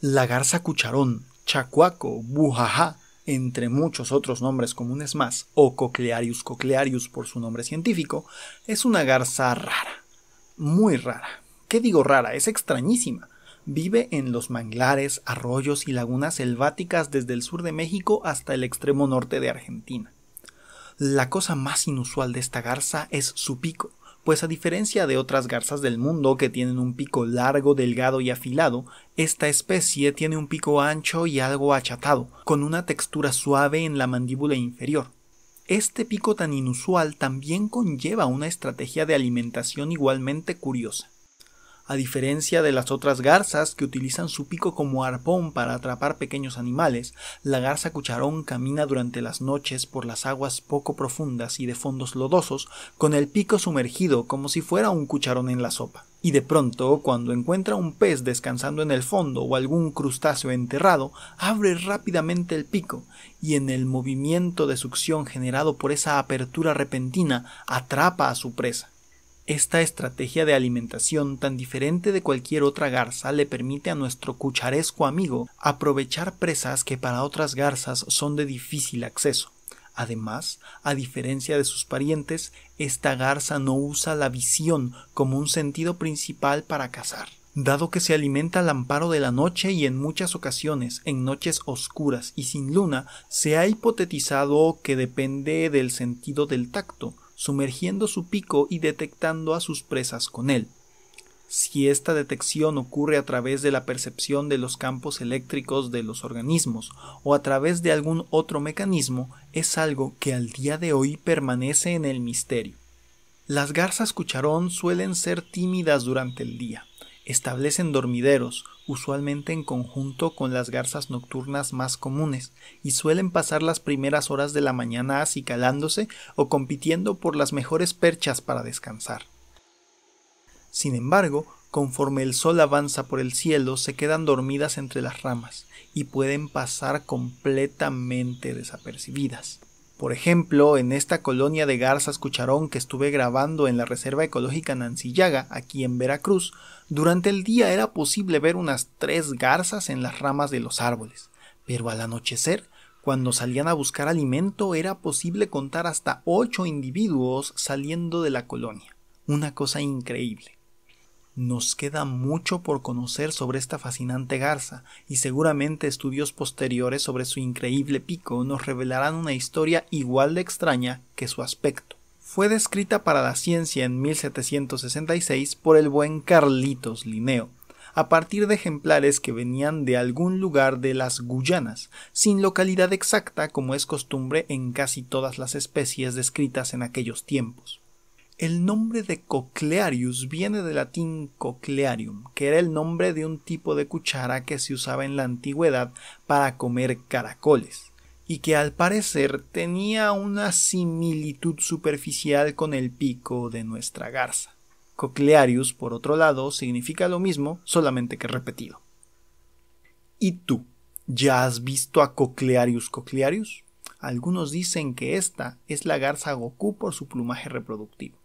la garza cucharón, chacuaco, bujajá, entre muchos otros nombres comunes más, o coclearius coclearius por su nombre científico, es una garza rara, muy rara. ¿Qué digo rara? Es extrañísima. Vive en los manglares, arroyos y lagunas selváticas desde el sur de México hasta el extremo norte de Argentina. La cosa más inusual de esta garza es su pico, pues a diferencia de otras garzas del mundo que tienen un pico largo, delgado y afilado, esta especie tiene un pico ancho y algo achatado, con una textura suave en la mandíbula inferior. Este pico tan inusual también conlleva una estrategia de alimentación igualmente curiosa a diferencia de las otras garzas que utilizan su pico como arpón para atrapar pequeños animales, la garza cucharón camina durante las noches por las aguas poco profundas y de fondos lodosos, con el pico sumergido como si fuera un cucharón en la sopa. Y de pronto, cuando encuentra un pez descansando en el fondo o algún crustáceo enterrado, abre rápidamente el pico y en el movimiento de succión generado por esa apertura repentina atrapa a su presa. Esta estrategia de alimentación tan diferente de cualquier otra garza le permite a nuestro cucharesco amigo aprovechar presas que para otras garzas son de difícil acceso. Además, a diferencia de sus parientes, esta garza no usa la visión como un sentido principal para cazar dado que se alimenta al amparo de la noche y en muchas ocasiones, en noches oscuras y sin luna, se ha hipotetizado que depende del sentido del tacto, sumergiendo su pico y detectando a sus presas con él. Si esta detección ocurre a través de la percepción de los campos eléctricos de los organismos o a través de algún otro mecanismo, es algo que al día de hoy permanece en el misterio. Las garzas cucharón suelen ser tímidas durante el día, Establecen dormideros, usualmente en conjunto con las garzas nocturnas más comunes, y suelen pasar las primeras horas de la mañana acicalándose o compitiendo por las mejores perchas para descansar. Sin embargo, conforme el sol avanza por el cielo, se quedan dormidas entre las ramas y pueden pasar completamente desapercibidas. Por ejemplo, en esta colonia de garzas cucharón que estuve grabando en la Reserva Ecológica Nancillaga, aquí en Veracruz, durante el día era posible ver unas tres garzas en las ramas de los árboles, pero al anochecer, cuando salían a buscar alimento, era posible contar hasta ocho individuos saliendo de la colonia. Una cosa increíble. Nos queda mucho por conocer sobre esta fascinante garza, y seguramente estudios posteriores sobre su increíble pico nos revelarán una historia igual de extraña que su aspecto. Fue descrita para la ciencia en 1766 por el buen Carlitos Linneo, a partir de ejemplares que venían de algún lugar de las Guyanas, sin localidad exacta como es costumbre en casi todas las especies descritas en aquellos tiempos. El nombre de coclearius viene del latín coclearium, que era el nombre de un tipo de cuchara que se usaba en la antigüedad para comer caracoles, y que al parecer tenía una similitud superficial con el pico de nuestra garza. Coclearius, por otro lado, significa lo mismo, solamente que repetido. ¿Y tú? ¿Ya has visto a Coclearius coclearius? Algunos dicen que esta es la garza Goku por su plumaje reproductivo.